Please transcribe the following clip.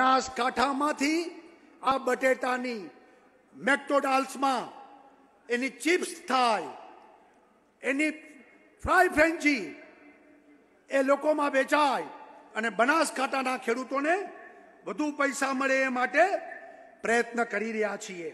બનાસકાંઠામાંથી આ બટેટાની મેક્ડોનાલ્ડ્સમાં એની ચિપ્સ થાય એની ફ્રાય ફ્રેન્ચી એ લોકોમાં વેચાય અને બનાસકાંઠાના ખેડૂતોને વધુ પૈસા મળે એ માટે પ્રયત્ન કરી રહ્યા છીએ